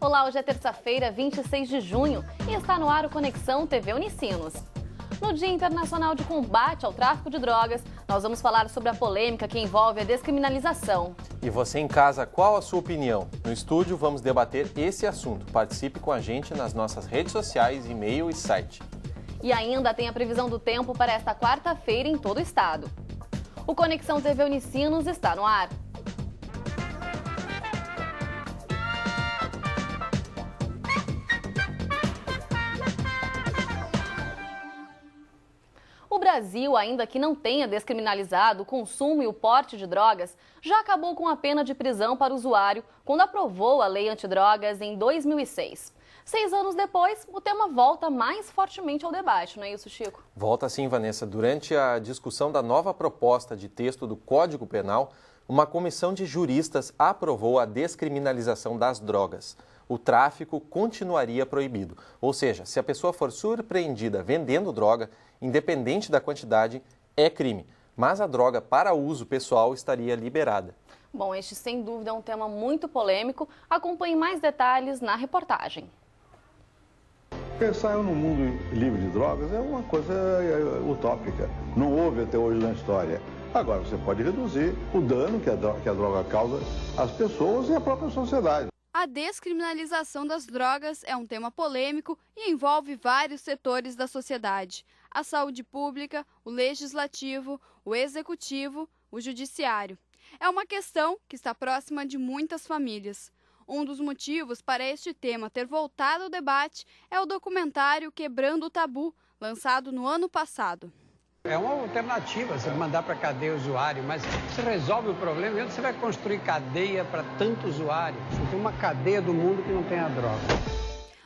Olá, hoje é terça-feira, 26 de junho e está no ar o Conexão TV Unicinos. No Dia Internacional de Combate ao Tráfico de Drogas, nós vamos falar sobre a polêmica que envolve a descriminalização. E você em casa, qual a sua opinião? No estúdio vamos debater esse assunto. Participe com a gente nas nossas redes sociais, e-mail e site. E ainda tem a previsão do tempo para esta quarta-feira em todo o estado. O Conexão TV Unicinos está no ar. Brasil, ainda que não tenha descriminalizado o consumo e o porte de drogas, já acabou com a pena de prisão para o usuário quando aprovou a lei antidrogas em 2006. Seis anos depois, o tema volta mais fortemente ao debate, não é isso, Chico? Volta sim, Vanessa. Durante a discussão da nova proposta de texto do Código Penal, uma comissão de juristas aprovou a descriminalização das drogas. O tráfico continuaria proibido. Ou seja, se a pessoa for surpreendida vendendo droga, independente da quantidade, é crime. Mas a droga para uso pessoal estaria liberada. Bom, este sem dúvida é um tema muito polêmico. Acompanhe mais detalhes na reportagem. Pensar no mundo livre de drogas é uma coisa é, é utópica. Não houve até hoje na história. Agora, você pode reduzir o dano que a droga, que a droga causa às pessoas e à própria sociedade. A descriminalização das drogas é um tema polêmico e envolve vários setores da sociedade: a saúde pública, o legislativo, o executivo, o judiciário. É uma questão que está próxima de muitas famílias. Um dos motivos para este tema ter voltado ao debate é o documentário Quebrando o Tabu, lançado no ano passado. É uma alternativa você mandar para cadeia o usuário, mas se resolve o problema, e onde você vai construir cadeia para tanto usuário? Você tem uma cadeia do mundo que não tem a droga.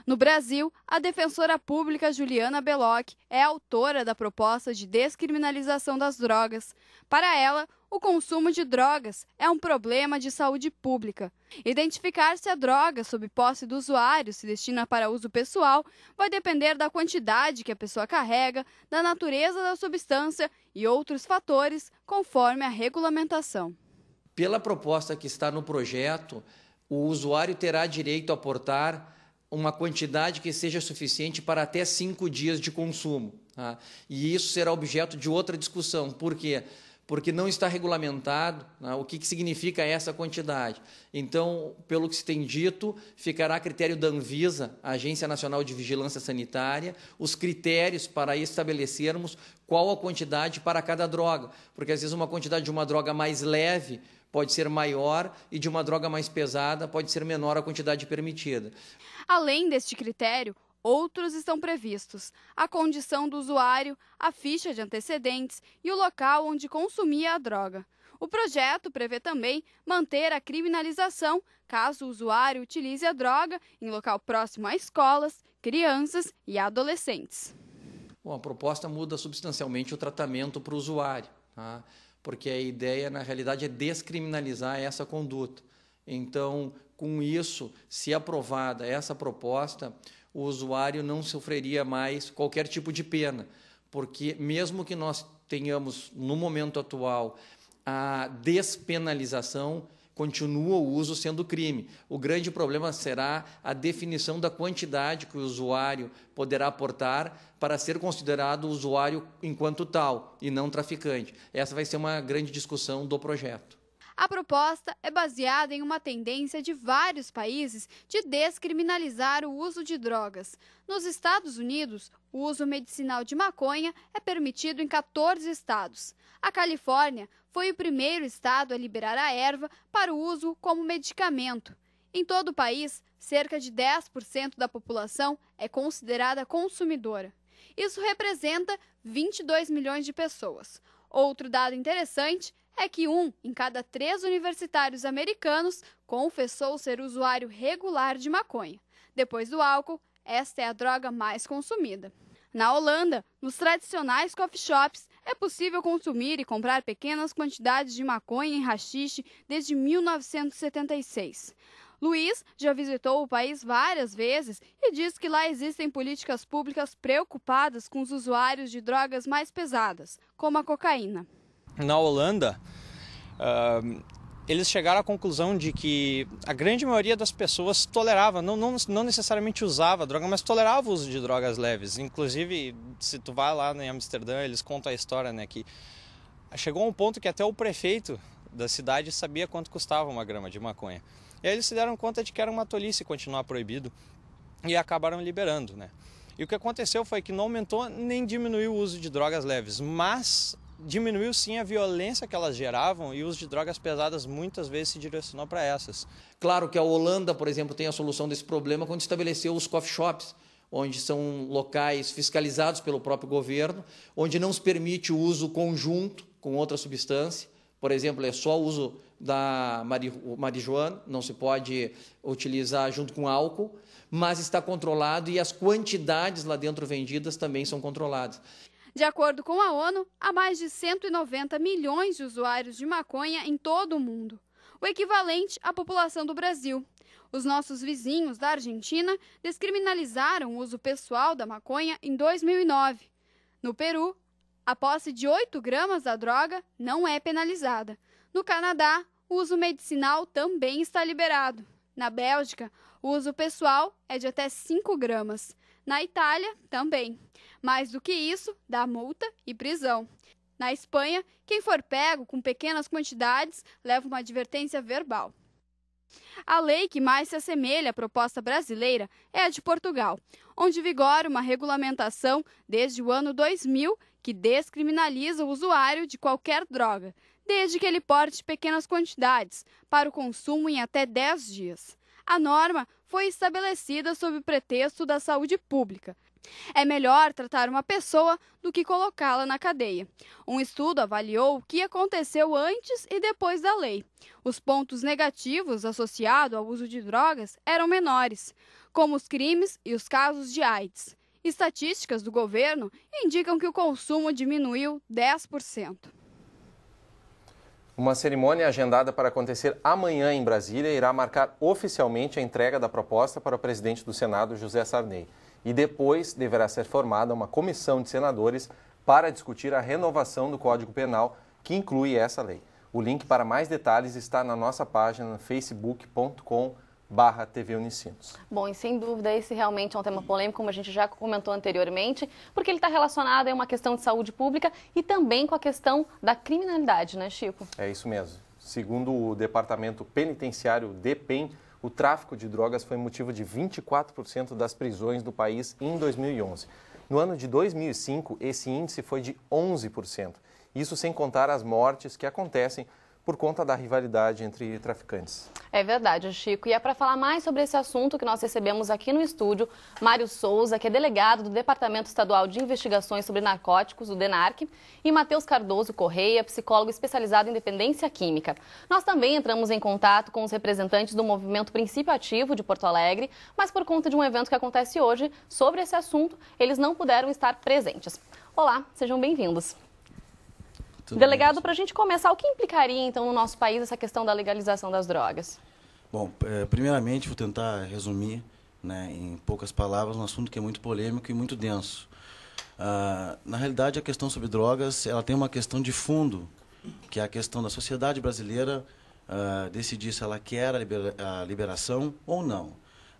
No Brasil, a defensora pública Juliana Belloc é autora da proposta de descriminalização das drogas. Para ela, o consumo de drogas é um problema de saúde pública. Identificar se a droga sob posse do usuário se destina para uso pessoal vai depender da quantidade que a pessoa carrega, da natureza da substância e outros fatores, conforme a regulamentação. Pela proposta que está no projeto, o usuário terá direito a portar uma quantidade que seja suficiente para até cinco dias de consumo. Tá? E isso será objeto de outra discussão. Por quê? Porque porque não está regulamentado né, o que, que, significa essa quantidade. Então, pelo que se tem dito, ficará a critério da Anvisa, Agência Nacional de Vigilância Sanitária, os critérios para estabelecermos qual a quantidade para cada droga, porque às vezes uma quantidade de uma droga mais leve pode ser maior e de uma droga mais pesada pode ser menor a quantidade permitida. Além deste critério, Outros estão previstos: a condição do usuário, a ficha de antecedentes e o local onde consumia a droga. O projeto prevê também manter a criminalização caso o usuário utilize a droga em local próximo a escolas, crianças e adolescentes. Bom, a proposta muda substancialmente o tratamento para o usuário, tá? porque a ideia, na realidade, é descriminalizar essa conduta. Então, com isso, se aprovada essa proposta, o usuário não sofreria mais qualquer tipo de pena, porque mesmo que nós tenhamos no momento atual a despenalização, continua o uso sendo crime. O grande problema será a definição da quantidade que o usuário poderá aportar para ser considerado usuário enquanto tal e não traficante. Essa vai ser uma grande discussão do projeto. A proposta é baseada em uma tendência de vários países de descriminalizar o uso de drogas. Nos Estados Unidos, o uso medicinal de maconha é permitido em 14 estados. A Califórnia foi o primeiro estado a liberar a erva para o uso como medicamento. Em todo o país, cerca de 10% da população é considerada consumidora. Isso representa 22 milhões de pessoas. Outro dado interessante é que um em cada três universitários americanos confessou ser usuário regular de maconha. Depois do álcool, esta é a droga mais consumida. Na Holanda, nos tradicionais coffee shops, é possível consumir e comprar pequenas quantidades de maconha em rachixe desde 1976. Luiz já visitou o país várias vezes e diz que lá existem políticas públicas preocupadas com os usuários de drogas mais pesadas, como a cocaína na Holanda, uh, eles chegaram à conclusão de que a grande maioria das pessoas tolerava, não, não, não necessariamente usava droga, mas tolerava o uso de drogas leves. Inclusive, se tu vai lá em Amsterdã, eles contam a história, né, que chegou a um ponto que até o prefeito da cidade sabia quanto custava uma grama de maconha. E aí eles se deram conta de que era uma tolice continuar proibido e acabaram liberando, né? E o que aconteceu foi que não aumentou nem diminuiu o uso de drogas leves, mas diminuiu sim a violência que elas geravam e o uso de drogas pesadas muitas vezes se direcionou para essas. Claro que a Holanda, por exemplo, tem a solução desse problema quando estabeleceu os coffee shops, onde são locais fiscalizados pelo próprio governo, onde não se permite o uso conjunto com outra substância. Por exemplo, é só o uso da marijuana, não se pode utilizar junto com álcool, mas está controlado e as quantidades lá dentro vendidas também são controladas. De acordo com a ONU, há mais de 190 milhões de usuários de maconha em todo o mundo, o equivalente à população do Brasil. Os nossos vizinhos da Argentina descriminalizaram o uso pessoal da maconha em 2009. No Peru, a posse de 8 gramas da droga não é penalizada. No Canadá, o uso medicinal também está liberado. Na Bélgica, o uso pessoal é de até 5 gramas. Na Itália, também. Mais do que isso, dá multa e prisão. Na Espanha, quem for pego com pequenas quantidades leva uma advertência verbal. A lei que mais se assemelha à proposta brasileira é a de Portugal, onde vigora uma regulamentação desde o ano 2000 que descriminaliza o usuário de qualquer droga, desde que ele porte pequenas quantidades, para o consumo em até 10 dias. A norma foi estabelecida sob o pretexto da saúde pública. É melhor tratar uma pessoa do que colocá-la na cadeia. Um estudo avaliou o que aconteceu antes e depois da lei. Os pontos negativos associados ao uso de drogas eram menores, como os crimes e os casos de AIDS. Estatísticas do governo indicam que o consumo diminuiu 10%. Uma cerimônia agendada para acontecer amanhã em Brasília irá marcar oficialmente a entrega da proposta para o presidente do Senado, José Sarney. E depois deverá ser formada uma comissão de senadores para discutir a renovação do Código Penal, que inclui essa lei. O link para mais detalhes está na nossa página facebook.com.br barra TV Unicinos. Bom, e sem dúvida esse realmente é um tema polêmico, como a gente já comentou anteriormente, porque ele está relacionado a uma questão de saúde pública e também com a questão da criminalidade, né, Chico? É isso mesmo. Segundo o Departamento Penitenciário DEPEN, o tráfico de drogas foi motivo de 24% das prisões do país em 2011. No ano de 2005, esse índice foi de 11%. Isso sem contar as mortes que acontecem por conta da rivalidade entre traficantes. É verdade, Chico. E é para falar mais sobre esse assunto que nós recebemos aqui no estúdio Mário Souza, que é delegado do Departamento Estadual de Investigações sobre Narcóticos, o DENARC, e Matheus Cardoso Correia, psicólogo especializado em dependência química. Nós também entramos em contato com os representantes do movimento Princípio Ativo de Porto Alegre, mas por conta de um evento que acontece hoje sobre esse assunto, eles não puderam estar presentes. Olá, sejam bem-vindos. Delegado, para a gente começar, o que implicaria, então, no nosso país essa questão da legalização das drogas? Bom, é, primeiramente, vou tentar resumir né, em poucas palavras um assunto que é muito polêmico e muito denso. Uh, na realidade, a questão sobre drogas ela tem uma questão de fundo, que é a questão da sociedade brasileira uh, decidir se ela quer a, libera a, liberação ou não.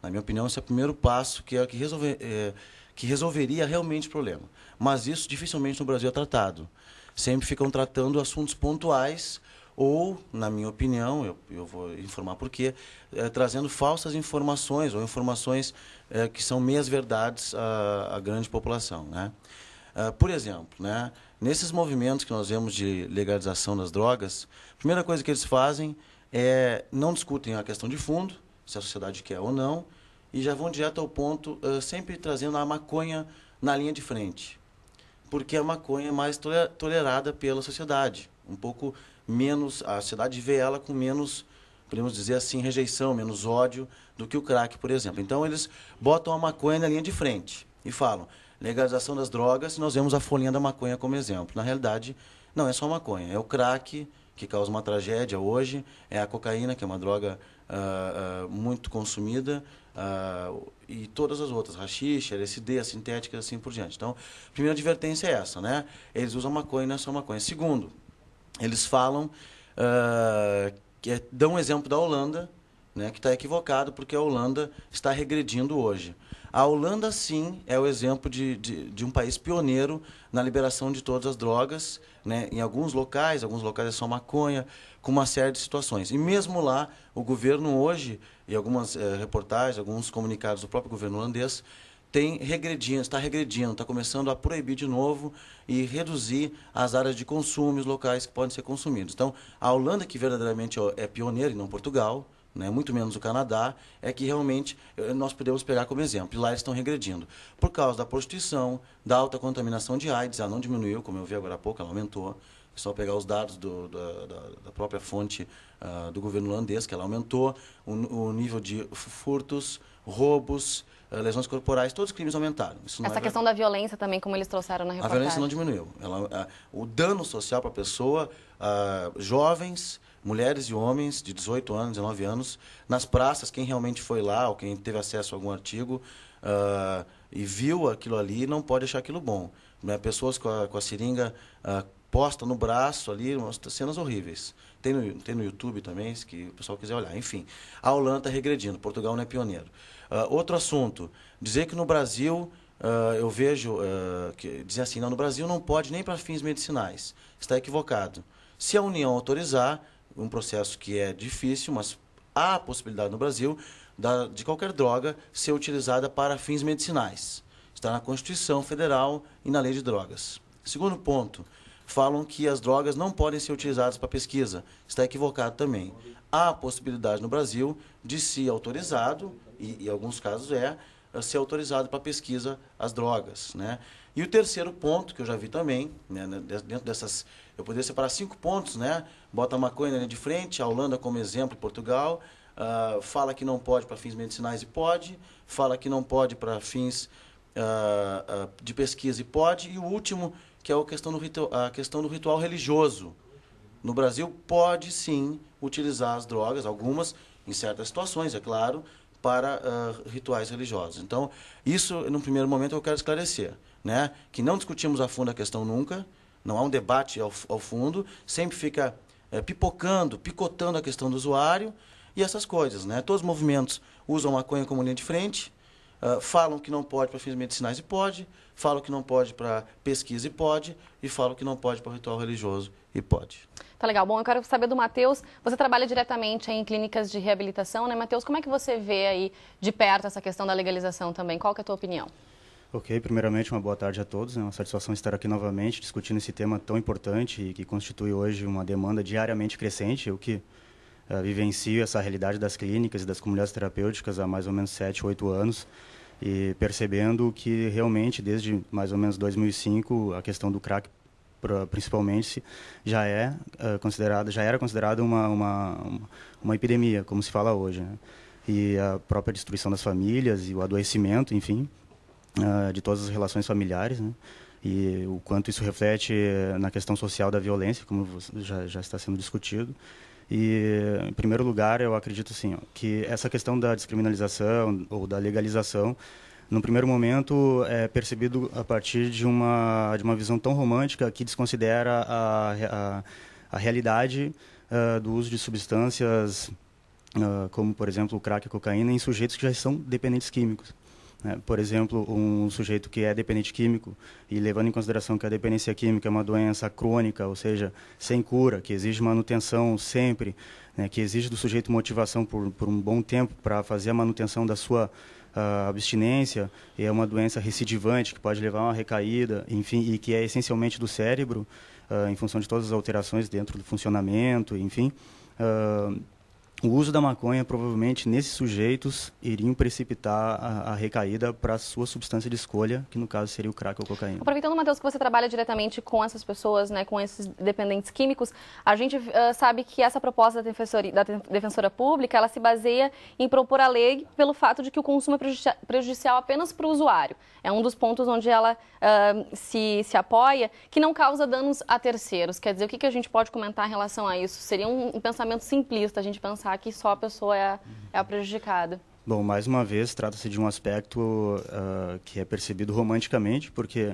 Na minha opinião, esse é o primeiro passo que é que, resolver, é, que resolveria realmente o problema. Mas isso dificilmente no Brasil é tratado sempre ficam tratando assuntos pontuais ou, na minha opinião, eu, eu vou informar por quê, é, trazendo falsas informações ou informações é, que são meias verdades à, à grande população, né? Eh, por exemplo, né, nesses movimentos que nós vemos de legalização das drogas, a primeira coisa que eles fazem é não discutem a questão de fundo, se a sociedade quer ou não, e já vão direto ao ponto, uh, sempre trazendo a maconha na linha de frente porque a maconha é mais tolerada pela sociedade. Um pouco menos, a sociedade vê ela com menos, podemos dizer assim, rejeição, menos ódio do que o crack, por exemplo. Então eles botam a maconha na linha de frente e falam: legalização das drogas, nós vemos a folhinha da maconha como exemplo. Na realidade, não é só a maconha, é o crack que causa uma tragédia hoje, é a cocaína, que é uma droga uh, uh, muito consumida, Uh, e todas as outras, rachixa, LSD, a sintética assim por diante. Então, a primeira advertência é essa, né? Eles usam maconha e não é só maconha. Segundo, eles falam, uh, que é, dão um exemplo da Holanda, né, que está equivocado porque a Holanda está regredindo hoje. A Holanda, sim, é o exemplo de, de, de, um país pioneiro na liberação de todas as drogas, né? em alguns locais, alguns locais é só maconha, com uma série de situações. E mesmo lá, o governo hoje, e algumas eh, reportagens, alguns comunicados do próprio governo holandês, tem regredindo, está regredindo, está começando a proibir de novo e reduzir as áreas de consumo, os locais que podem ser consumidos. Então, a Holanda, que verdadeiramente é, é pioneira, e não Portugal, né, muito menos o Canadá, é que realmente eh, nós podemos pegar como exemplo. Lá eles estão regredindo. Por causa da prostituição, da alta contaminação de AIDS, ela não diminuiu, como eu vi agora há pouco, ela aumentou. É só pegar os dados do, da, da, própria fonte uh, do governo holandês, que ela aumentou o, o nível de furtos, roubos, ah, lesões corporais, todos os crimes aumentaram. Isso Essa é questão da violência também, como eles trouxeram na reportagem. A violência não diminuiu. Ela, ah, o dano social para a pessoa, jovens, mulheres e homens de 18 anos, 19 anos, nas praças, quem realmente foi lá ou quem teve acesso a algum artigo uh, e viu aquilo ali, não pode achar aquilo bom. Né? Pessoas com a, com a seringa uh, posta no braço ali, umas cenas horríveis. Tem no, tem no YouTube também, se o pessoal quiser olhar. Enfim, a Holanda está regredindo, Portugal não é pioneiro. Uh, outro assunto, dizer que no Brasil Uh, eu vejo uh, que dizer assim, não, no Brasil não pode nem para fins medicinais. Está equivocado. Se a União autorizar, um processo que é difícil, mas há a possibilidade no Brasil da, de qualquer droga ser utilizada para fins medicinais. Está na Constituição Federal e na Lei de Drogas. Segundo ponto, falam que as drogas não podem ser utilizadas para pesquisa. Está equivocado também. Há a possibilidade no Brasil de ser autorizado, e em alguns casos é, ser autorizado para pesquisa as drogas. Né? E o terceiro ponto, que eu já vi também, né, né dentro dessas eu poderia separar cinco pontos, né? Bota a maconha de frente, a Holanda como exemplo, Portugal. Uh, fala que não pode para fins medicinais e pode. Fala que não pode para fins uh, uh, de pesquisa e pode. E o último, que é a questão, do ritual, a questão do ritual religioso. No Brasil, pode sim utilizar as drogas, algumas, em certas situações, é claro, para uh, rituais religiosos. Então, isso, no primeiro momento, eu quero esclarecer, né? Que não discutimos a fundo a questão nunca, não há um debate ao, ao fundo, sempre fica é, pipocando, picotando a questão do usuário e essas coisas. Né? Todos os movimentos usam a maconha como linha de frente, uh, falam que não pode para fins medicinais e pode, falam que não pode para pesquisa e pode, e falam que não pode para ritual religioso e pode. Tá legal. Bom, eu quero saber do Matheus. Você trabalha diretamente em clínicas de reabilitação, né, Matheus? Como é que você vê aí de perto essa questão da legalização também? Qual que é a tua opinião? Ok, primeiramente uma boa tarde a todos. É uma satisfação estar aqui novamente discutindo esse tema tão importante e que constitui hoje uma demanda diariamente crescente. Eu que uh, vivencio essa realidade das clínicas e das comunidades terapêuticas há mais ou menos 7, 8 anos e percebendo que realmente desde mais ou menos 2005 a questão do crack principalmente já é uh, eh, considerada já era considerada uma, uma uma epidemia como se fala hoje né? e a própria destruição das famílias e o adoecimento enfim ah, de todas as relações familiares, né? e o quanto isso reflete eh, na questão social da violência, como já, já está sendo discutido. E, em primeiro lugar, eu acredito assim, ó, que essa questão da descriminalização ou da legalização, no primeiro momento, é percebido a partir de uma, de uma visão tão romântica que desconsidera a, a, a realidade uh, do uso de substâncias, uh, como, por exemplo, o crack e a cocaína, em sujeitos que já são dependentes químicos. Né? Por exemplo, um sujeito que é dependente químico, e levando em consideração que a dependência química é uma doença crônica, ou seja, sem cura, que exige manutenção sempre, né, que exige do sujeito motivação por, por um bom tempo para fazer a manutenção da sua uh, abstinência, é uma doença recidivante que pode levar a uma recaída, enfim, e que é essencialmente do cérebro, uh, em função de todas as alterações dentro do funcionamento, enfim. Uh, o uso da maconha provavelmente nesses sujeitos iriam precipitar a, a recaída para a sua substância de escolha, que no caso seria o crack ou cocaína. Aproveitando, Matheus, que você trabalha diretamente com essas pessoas, né, com esses dependentes químicos, a gente uh, sabe que essa proposta da, defensoria, da defensora pública, ela se baseia em propor a lei pelo fato de que o consumo é prejudici prejudicial apenas para o usuário. É um dos pontos onde ela uh, se, se apoia, que não causa danos a terceiros. Quer dizer, o que, que a gente pode comentar em relação a isso? Seria um, um pensamento simplista a gente pensar pensar que só a pessoa é, é a prejudicada. Bom, mais uma vez, trata-se de um aspecto uh, que é percebido romanticamente, porque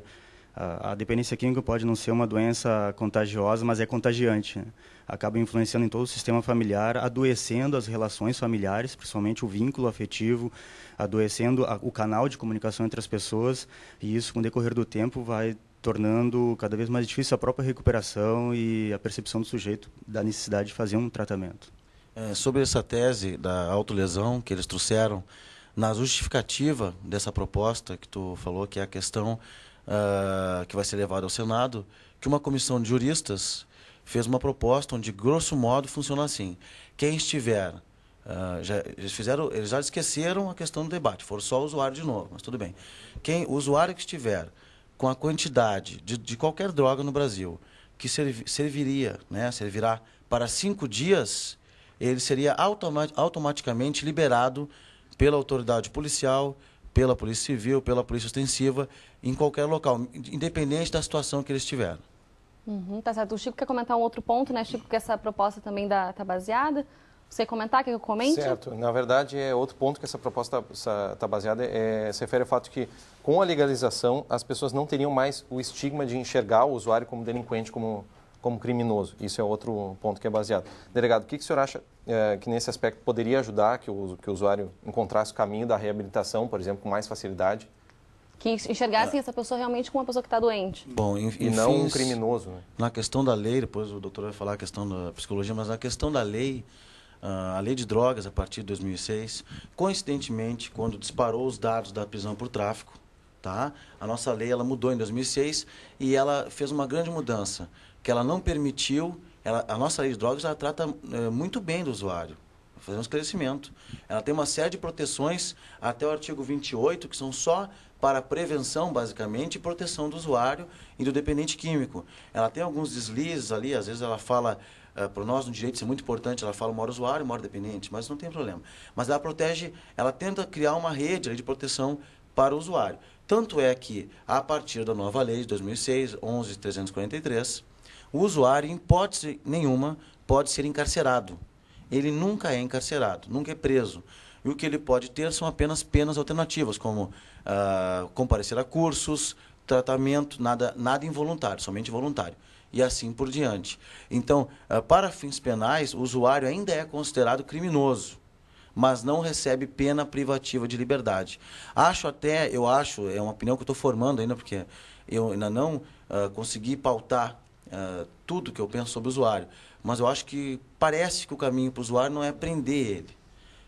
uh, a dependência química pode não ser uma doença contagiosa, mas é contagiante. Né? Acaba influenciando em todo o sistema familiar, adoecendo as relações familiares, principalmente o vínculo afetivo, adoecendo a, o canal de comunicação entre as pessoas, e isso, com o decorrer do tempo, vai tornando cada vez mais difícil a própria recuperação e a percepção do sujeito da necessidade de fazer um tratamento. É, sobre essa tese da autolesão que eles trouxeram, na justificativa dessa proposta que tu falou, que é a questão uh, que vai ser levada ao Senado, que uma comissão de juristas fez uma proposta onde, grosso modo, funciona assim. Quem estiver Uh, já, eles, fizeram, eles já esqueceram a questão do debate, foram só o usuário de novo, mas tudo bem. Quem, o usuário que estiver com a quantidade de, de qualquer droga no Brasil que serv, serviria, né, servirá para cinco dias, ele seria automaticamente liberado pela autoridade policial, pela Polícia Civil, pela Polícia extensiva, em qualquer local, independente da situação que eles tiveram. Uhum, tá certo. O Chico quer comentar um outro ponto, né, Chico, que essa proposta também está baseada. Você comentar, quer que eu comente? Certo. Na verdade, é outro ponto que essa proposta está baseada é, se refere ao fato que, com a legalização, as pessoas não teriam mais o estigma de enxergar o usuário como delinquente, como como criminoso. Isso é outro ponto que é baseado. Delegado, o que, que o senhor acha é, que nesse aspecto poderia ajudar que o, que o usuário encontrasse o caminho da reabilitação, por exemplo, com mais facilidade? Que enxergassem ah. essa pessoa realmente como uma pessoa que está doente. Bom, enfim, e não um criminoso. Né? Na questão da lei, depois o doutor vai falar a questão da psicologia, mas na questão da lei, ah, a lei de drogas a partir de 2006, coincidentemente, quando disparou os dados da prisão por tráfico, tá? a nossa lei ela mudou em 2006 e ela fez uma grande mudança que ela não permitiu. Ela, a nossa lei de drogas ela trata é, muito bem do usuário. Fazer um esclarecimento. Ela tem uma série de proteções até o artigo 28, que são só para prevenção, basicamente, e proteção do usuário e do dependente químico. Ela tem alguns deslizes ali, às vezes ela fala, uh, eh, para nós no direito isso é muito importante, ela fala mora usuário, mora dependente, mas não tem problema. Mas ela protege, ela tenta criar uma rede ali, de proteção para o usuário. Tanto é que, a partir da nova lei de 2006, 11.343, o usuário, em hipótese nenhuma, pode ser encarcerado. Ele nunca é encarcerado, nunca é preso. E o que ele pode ter são apenas penas alternativas, como ah, comparecer a cursos, tratamento, nada, nada involuntário, somente voluntário. E assim por diante. Então, ah, para fins penais, o usuário ainda é considerado criminoso mas não recebe pena privativa de liberdade. Acho até, eu acho, é uma opinião que eu estou formando ainda, porque eu ainda não uh, consegui pautar uh, tudo que eu penso sobre o usuário. Mas eu acho que parece que o caminho para o usuário não é prender ele,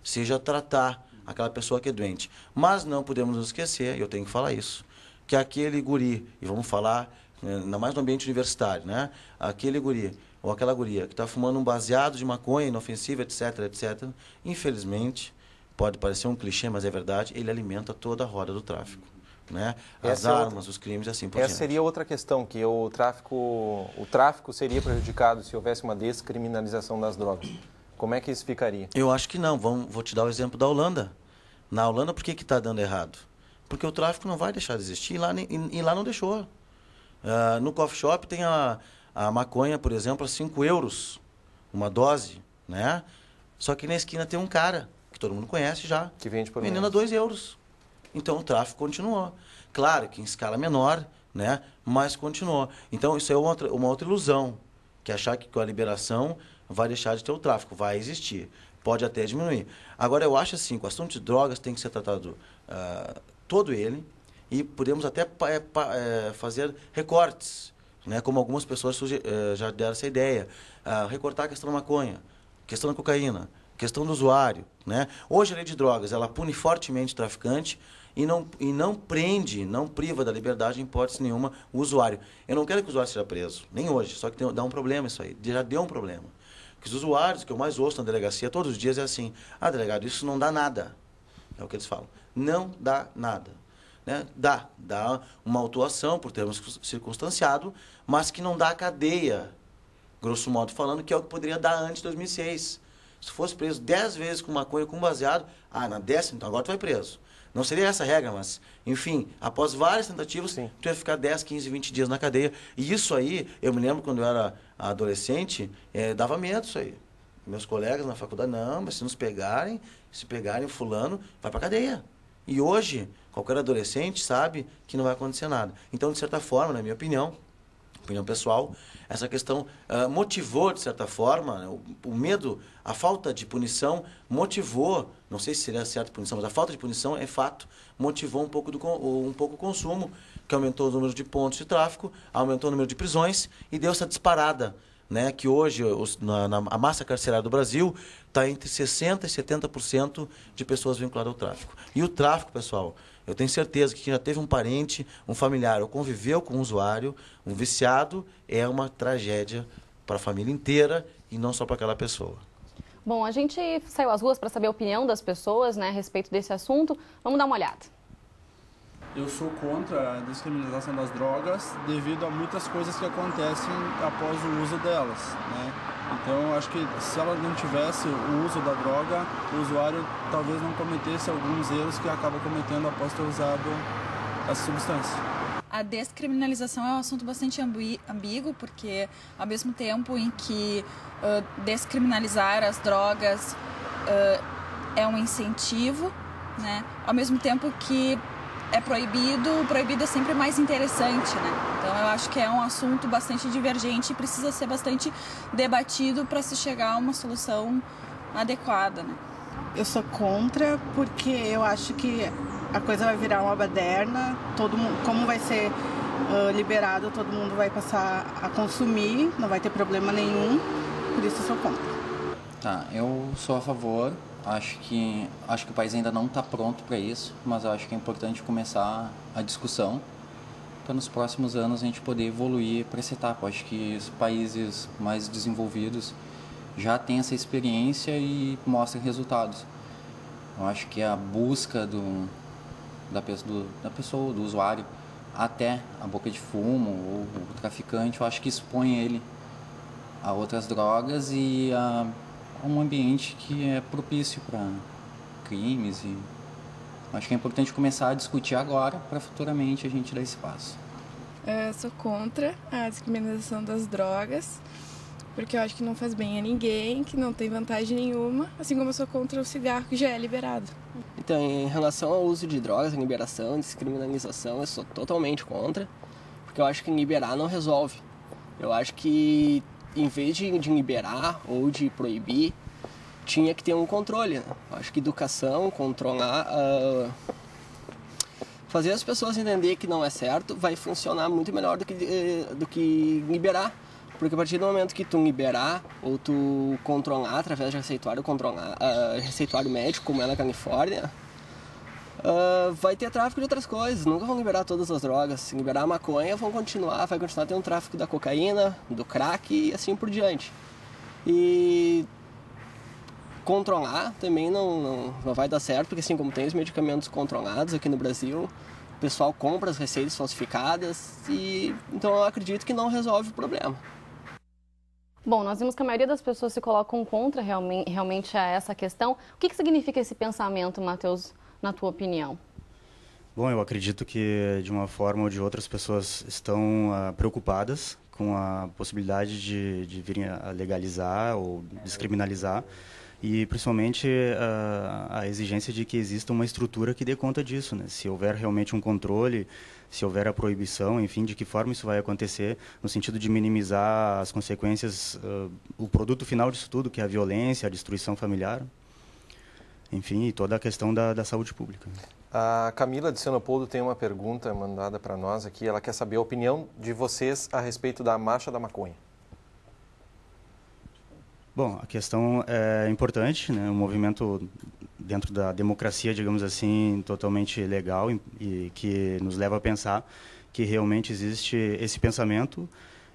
seja tratar aquela pessoa que é doente. Mas não podemos nos esquecer, e eu tenho que falar isso, que aquele guri, e vamos falar, né, ainda mais no ambiente universitário, né? Aquele guri ou aquela guria que está fumando um baseado de maconha inofensiva, etc, etc, infelizmente, pode parecer um clichê, mas é verdade, ele alimenta toda a roda do tráfico né? É As essa armas, outra... os crimes assim por essa diante. Essa seria outra questão, que o tráfico, o tráfico seria prejudicado se houvesse uma descriminalização das drogas. Como é que isso ficaria? Eu acho que não. Vamos, vou te dar o exemplo da Holanda. Na Holanda, por que está dando errado? Porque o tráfico não vai deixar de existir e lá, e, e lá não deixou. Uh, no coffee shop tem a, a maconha, por exemplo, a 5 euros, uma dose, né? Só que na esquina tem um cara, que todo mundo conhece já, que vende por vendendo menos. a 2 euros. Então o tráfico continuou. Claro que em escala menor, né? Mas continuou. Então isso é uma outra, uma outra ilusão, que achar que com a liberação vai deixar de ter o tráfico, vai existir. Pode até diminuir. Agora eu acho assim, o assunto de drogas tem que ser tratado uh, todo ele e podemos até é, é, fazer recortes, né? Como algumas pessoas uh, já deram essa ideia, uh, recortar a questão da maconha, questão da cocaína, questão do usuário, né? Hoje a lei de drogas ela pune fortemente o traficante e não, e não prende, não priva da liberdade, em hipótese nenhuma, o usuário. Eu não quero que o usuário seja preso, nem hoje, só que tem, dá um problema isso aí, já deu um problema. Que os usuários, que eu mais ouço na delegacia todos os dias, é assim: ah, delegado, isso não dá nada. É o que eles falam. Não dá nada. Né? Dá, dá uma autuação por termos circunstanciado, mas que não dá cadeia, grosso modo falando, que é o que poderia dar antes de 2006. Se fosse preso 10 vezes com maconha, com baseado, ah, na décima, então agora tu vai preso. Não seria essa a regra, mas, enfim, após várias tentativas, Sim. tu ia ficar 10, 15, 20 dias na cadeia. E isso aí, eu me lembro quando eu era adolescente, é, dava medo isso aí. Meus colegas na faculdade, não, mas se nos pegarem, se pegarem fulano, vai para cadeia. E hoje, qualquer adolescente sabe que não vai acontecer nada. Então, de certa forma, na minha opinião, opinião pessoal, essa questão uh, motivou, de certa forma, né, o, o, medo, a falta de punição motivou, não sei se seria certa punição, mas a falta de punição é fato, motivou um pouco, do, um pouco o consumo, que aumentou o número de pontos de tráfico, aumentou o número de prisões e deu essa disparada. Né, que hoje os, na, na, a massa carcerária do Brasil está entre 60% e 70% de pessoas vinculadas ao tráfico. E o tráfico, pessoal, eu tenho certeza que quem já teve um parente, um familiar ou conviveu com um usuário, um viciado, é uma tragédia para a família inteira e não só para aquela pessoa. Bom, a gente saiu às ruas para saber a opinião das pessoas né, a respeito desse assunto. Vamos dar uma olhada eu sou contra a descriminalização das drogas devido a muitas coisas que acontecem após o uso delas, né? Então, acho que se ela não tivesse o uso da droga, o usuário talvez não cometesse alguns erros que acaba cometendo após ter usado essa substância. A descriminalização é um assunto bastante ambíguo, porque ao mesmo tempo em que uh, descriminalizar as drogas uh, é um incentivo, né? ao mesmo tempo que é proibido, o proibido é sempre mais interessante, né? Então eu acho que é um assunto bastante divergente e precisa ser bastante debatido para se chegar a uma solução adequada, né? Eu sou contra porque eu acho que a coisa vai virar uma baderna, todo mundo, como vai ser uh, liberado, todo mundo vai passar a consumir, não vai ter problema nenhum, por isso eu sou contra. Tá, eu sou a favor Acho que, acho que o país ainda não está pronto para isso, mas acho que é importante começar a discussão para nos próximos anos a gente poder evoluir para esse etapa. Acho que os países mais desenvolvidos já têm essa experiência e mostram resultados. Eu acho que a busca do, da, do, da pessoa, do usuário, até a boca de fumo ou o traficante, eu acho que expõe ele a outras drogas e a é um ambiente que é propício para crimes e acho que é importante começar a discutir agora para futuramente a gente dar espaço. É, eu sou contra a descriminalização das drogas, porque eu acho que não faz bem a ninguém, que não tem vantagem nenhuma, assim como eu sou contra o cigarro que já é liberado. Então, em relação ao uso de drogas, liberação, descriminalização, eu sou totalmente contra, porque eu acho que liberar não resolve. Eu acho que em vez de, de liberar ou de proibir, tinha que ter um controle. Né? Acho que educação, controlar, uh, fazer as pessoas entender que não é certo, vai funcionar muito melhor do que, uh, do que liberar. Porque a partir do momento que tu liberar ou tu controlar através de receituário, controlar, uh, receituário médico, como é na Califórnia, uh, vai ter tráfico de outras coisas. Nunca vão liberar todas as drogas. Se liberar a maconha, vão continuar, vai continuar tendo tráfico da cocaína, do crack e assim por diante. E controlar também não, não, não vai dar certo, porque assim como tem os medicamentos controlados aqui no Brasil, o pessoal compra as receitas falsificadas e então eu acredito que não resolve o problema. Bom, nós vimos que a maioria das pessoas se colocam contra realmente, realmente a essa questão. O que, que significa esse pensamento, Matheus? na tua opinião? Bom, eu acredito que de uma forma ou de outra as pessoas estão uh, preocupadas com a possibilidade de, de virem a legalizar ou descriminalizar e principalmente uh, a exigência de que exista uma estrutura que dê conta disso, né? Se houver realmente um controle, se houver a proibição, enfim, de que forma isso vai acontecer, no sentido de minimizar as consequências, uh, o produto final disso tudo, que é a violência, a destruição familiar enfim, e toda a questão da, da saúde pública. A Camila de Senopoldo tem uma pergunta mandada para nós aqui. Ela quer saber a opinião de vocês a respeito da marcha da maconha. Bom, a questão é importante, né? Um movimento dentro da democracia, digamos assim, totalmente legal e que nos leva a pensar que realmente existe esse pensamento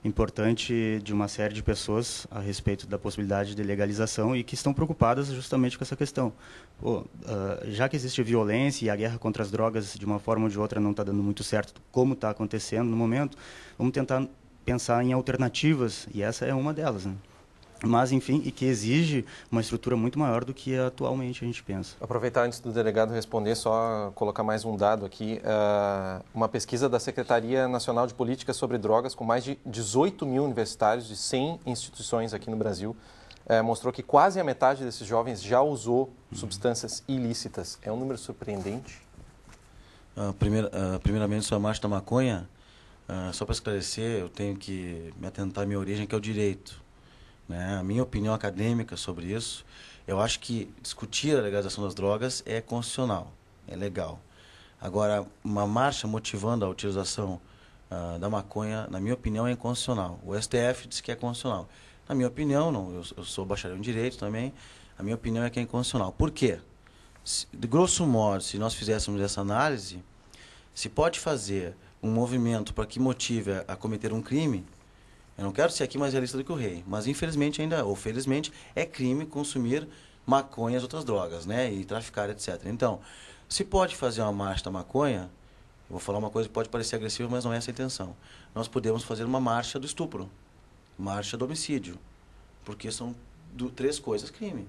importante de uma série de pessoas a respeito da possibilidade de legalização e que estão preocupadas justamente com essa questão. Pô, uh, já que existe violência e a guerra contra as drogas de uma forma ou de outra não está dando muito certo, como está acontecendo no momento, vamos tentar pensar em alternativas e essa é uma delas. Né? mas enfim e que exige uma estrutura muito maior do que atualmente a gente pensa. Aproveitar antes do delegado responder, só colocar mais um dado aqui, ah, uma pesquisa da Secretaria Nacional de Políticas sobre Drogas com mais de 18 mil universitários de 100 instituições aqui no Brasil eh, mostrou que quase a metade desses jovens já usou uhum. substâncias ilícitas. É um número surpreendente? Ah, ah, primeiramente, sou amante da maconha. só para esclarecer, eu tenho que me atentar à minha origem, que é o direito. Né? A minha opinião acadêmica sobre isso, eu acho que discutir a legalização das drogas é constitucional, é legal. Agora, uma marcha motivando a utilização uh, da maconha, na minha opinião, é inconstitucional. O STF diz que é constitucional. Na minha opinião, não, eu, eu sou bacharel em direito também, a minha opinião é que é inconstitucional. Por quê? Se, de grosso modo, se nós fizéssemos essa análise, se pode fazer um movimento para que motive a, a cometer um crime, eu não quero ser aqui mais realista do que o rei, mas infelizmente ainda, ou felizmente, é crime consumir maconha e outras drogas, né? E traficar, etc. Então, se pode fazer uma marcha da maconha, vou falar uma coisa que pode parecer agressiva, mas não é essa a intenção. Nós podemos fazer uma marcha do estupro, marcha do homicídio, porque são do, três coisas crime: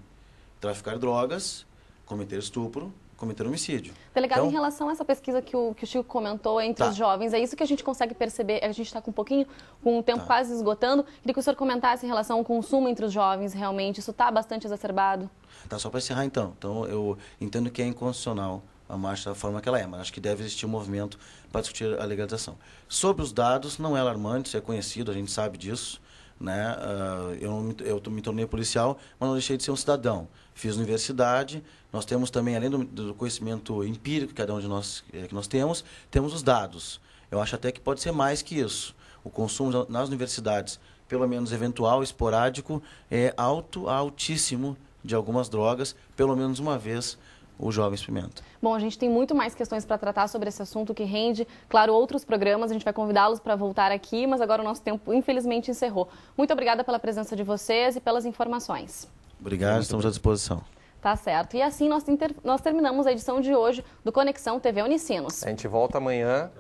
traficar drogas, cometer estupro cometer homicídio. Delegado, então, em relação a essa pesquisa que o, que o Chico comentou entre tá. os jovens, é isso que a gente consegue perceber, a gente está com um pouquinho, com o tempo tá. quase esgotando, queria que o senhor comentasse em relação ao consumo entre os jovens, realmente, isso está bastante exacerbado? Tá, só para encerrar então, então eu entendo que é inconstitucional a marcha da forma que ela é, mas acho que deve existir um movimento para discutir a legalização. Sobre os dados, não é alarmante, isso é conhecido, a gente sabe disso, né? Uh, eu, eu me tornei policial, mas não deixei de ser um cidadão fiz universidade. Nós temos também, além do, do conhecimento empírico que cada um de nós é, que nós temos, temos os dados. Eu acho até que pode ser mais que isso. O consumo nas universidades, pelo menos eventual, esporádico, é alto altíssimo de algumas drogas, pelo menos uma vez o jovem experimenta. Bom, a gente tem muito mais questões para tratar sobre esse assunto que rende, claro, outros programas. A gente vai convidá-los para voltar aqui, mas agora o nosso tempo infelizmente encerrou. Muito obrigada pela presença de vocês e pelas informações. Obrigado, estamos à disposição. Tá certo. E assim nós, inter... nós terminamos a edição de hoje do Conexão TV Unicinos. A gente volta amanhã.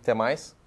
Até mais.